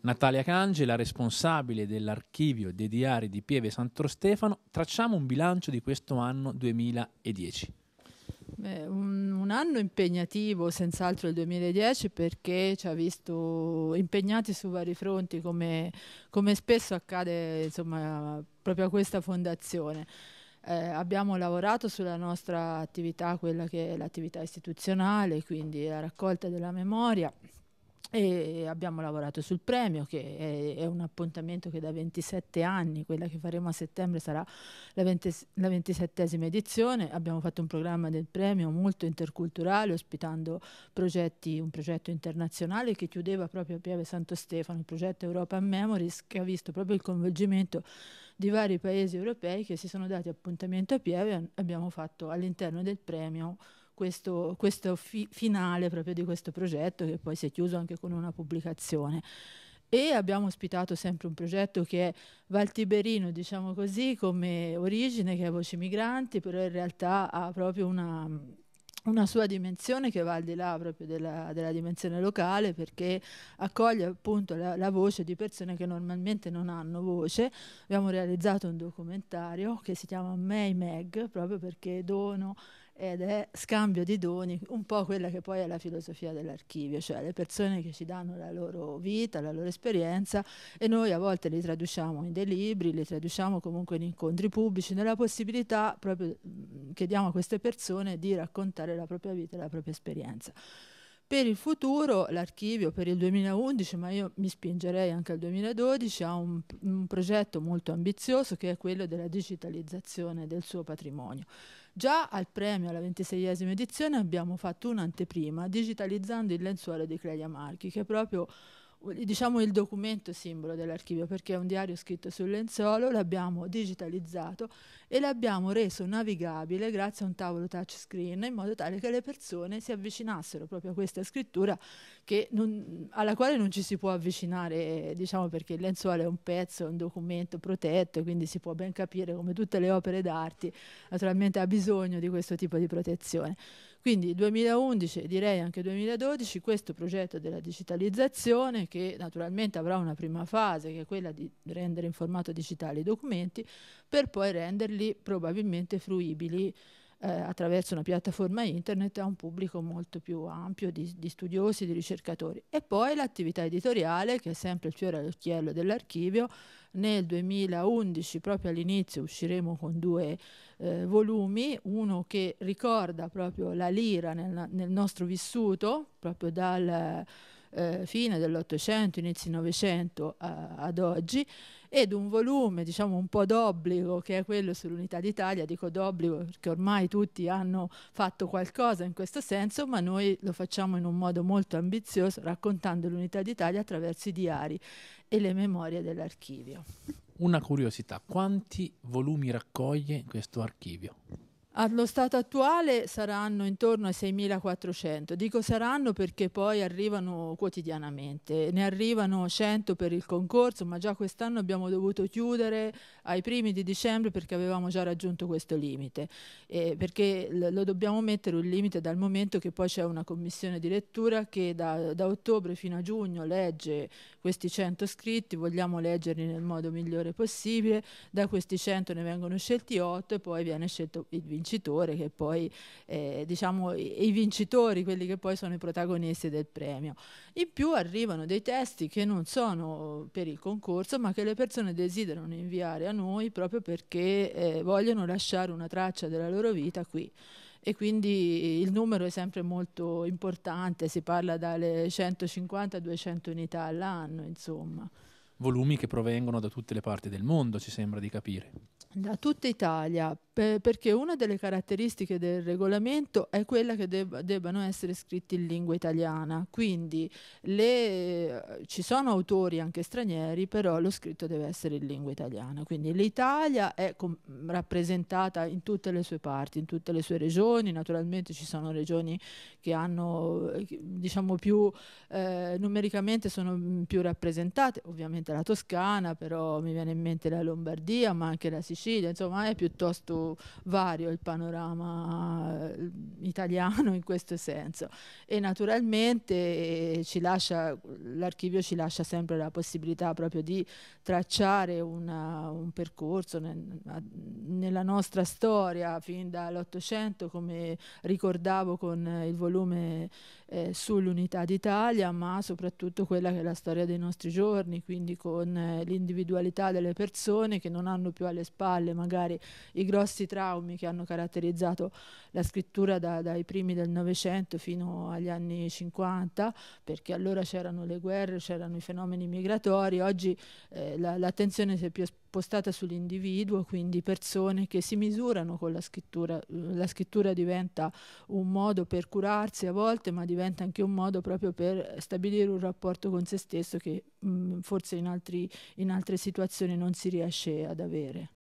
Natalia Cangela, responsabile dell'archivio dei diari di Pieve Santo Stefano, tracciamo un bilancio di questo anno 2010. Beh, un, un, anno impegnativo, senz'altro il 2010, perché ci ha visto impegnati su vari fronti, come, come spesso accade insomma, proprio a questa fondazione. Eh, abbiamo lavorato sulla nostra attività, quella che è l'attività istituzionale, quindi la raccolta della memoria, e abbiamo lavorato sul premio che è, è, un appuntamento che da 27 anni, quella che faremo a settembre sarà la, 20, la 27esima edizione, abbiamo fatto un programma del premio molto interculturale ospitando progetti, un progetto internazionale che chiudeva proprio a Pieve Santo Stefano, il progetto Europa Memories che ha visto proprio il coinvolgimento di vari paesi europei che si sono dati appuntamento a Pieve, abbiamo fatto all'interno del premio questo, questo fi- finale proprio di questo progetto che poi si è chiuso anche con una pubblicazione e abbiamo ospitato sempre un progetto che è Valtiberino, diciamo così, come origine, che è Voci Migranti, però in realtà ha proprio una, una sua dimensione che va al di là proprio della, della dimensione locale perché accoglie appunto la, la, voce di persone che normalmente non hanno voce. Abbiamo realizzato un documentario che si chiama May Meg proprio perché dono ed è scambio di doni, un po' quella che poi è la filosofia dell'archivio, cioè le persone che ci danno la loro vita, la loro esperienza e noi a volte li traduciamo in dei libri, li traduciamo comunque in incontri pubblici, nella possibilità proprio che diamo a queste persone di raccontare la propria vita e la propria esperienza. Per il futuro l'archivio per il 2011, ma io mi spingerei anche al 2012, ha un, un, progetto molto ambizioso che è quello della digitalizzazione del suo patrimonio. Già al premio alla ventiseiesima edizione abbiamo fatto un'anteprima digitalizzando il lenzuolo di Clelia Marchi, che è proprio diciamo il documento simbolo dell'archivio perché è un diario scritto sul lenzuolo, l'abbiamo digitalizzato e l'abbiamo reso navigabile grazie a un tavolo touchscreen in modo tale che le persone si avvicinassero proprio a questa scrittura non, alla quale non ci si può avvicinare diciamo perché il lenzuolo è un pezzo, è un documento protetto quindi si può ben capire come tutte le opere d'arte naturalmente ha bisogno di questo tipo di protezione. Quindi 2011 e direi anche 2012 questo progetto della digitalizzazione che naturalmente avrà una prima fase che è quella di rendere in formato digitale i documenti per poi renderli probabilmente fruibili eh, attraverso una piattaforma internet a un pubblico molto più ampio di, di studiosi, di ricercatori. E poi l'attività editoriale che è sempre il fiore all'occhiello dell'archivio nel 2011, proprio all'inizio, usciremo con due eh, volumi, uno che ricorda proprio la lira nel, nel nostro vissuto, proprio dal eh, fine dell'Ottocento, inizi Novecento eh, ad oggi, ed un volume diciamo un po' d'obbligo che è quello sull'unità d'Italia, dico d'obbligo perché ormai tutti hanno fatto qualcosa in questo senso, ma noi lo facciamo in un modo molto ambizioso raccontando l'unità d'Italia attraverso i diari e le memorie dell'archivio. Una curiosità, quanti volumi raccoglie questo archivio? Allo stato attuale saranno intorno ai 6.400, dico saranno perché poi arrivano quotidianamente, ne arrivano 100 per il concorso, ma già quest'anno abbiamo dovuto chiudere ai primi di dicembre perché avevamo già raggiunto questo limite, eh, perché lo dobbiamo mettere un limite dal momento che poi c'è una commissione di lettura che da, da ottobre fino a giugno legge questi 100 scritti, vogliamo leggerli nel modo migliore possibile, da questi 100 ne vengono scelti 8 e poi viene scelto il vincitore vincitore che poi eh, diciamo i, i vincitori, quelli che poi sono i protagonisti del premio. In più arrivano dei testi che non sono per il concorso ma che le persone desiderano inviare a noi proprio perché eh, vogliono lasciare una traccia della loro vita qui e quindi il numero è sempre molto importante, si parla dalle 150 a 200 unità all'anno, insomma. Volumi che provengono da tutte le parti del mondo, ci sembra di capire. Da tutta Italia, per, perché una delle caratteristiche del regolamento è quella che deb- debbano essere scritti in lingua italiana, quindi le, ci sono autori anche stranieri, però lo scritto deve essere in lingua italiana, quindi l'Italia è com- rappresentata in tutte le sue parti, in tutte le sue regioni, naturalmente ci sono regioni che hanno, eh, diciamo più, eh, numericamente sono più rappresentate, ovviamente la Toscana, però mi viene in mente la Lombardia, ma anche la Sicilia, insomma è piuttosto vario il panorama eh, italiano in questo senso e naturalmente eh, l'archivio ci lascia sempre la possibilità proprio di tracciare una, un percorso nel, nella nostra storia fin dall'Ottocento come ricordavo con il volume eh, sull'unità d'Italia, ma soprattutto quella che è la storia dei nostri giorni, quindi con eh, l'individualità delle persone che non hanno più alle spalle magari i grossi traumi che hanno caratterizzato la scrittura da, dai primi del Novecento fino agli anni 50, perché allora c'erano le guerre, c'erano i fenomeni migratori, oggi eh, l'attenzione si è più spostata postata sull'individuo, quindi persone che si misurano con la scrittura. La scrittura diventa un modo per curarsi a volte, ma diventa anche un modo proprio per stabilire un rapporto con se stesso che mh, mm, forse in, altri, in altre situazioni non si riesce ad avere.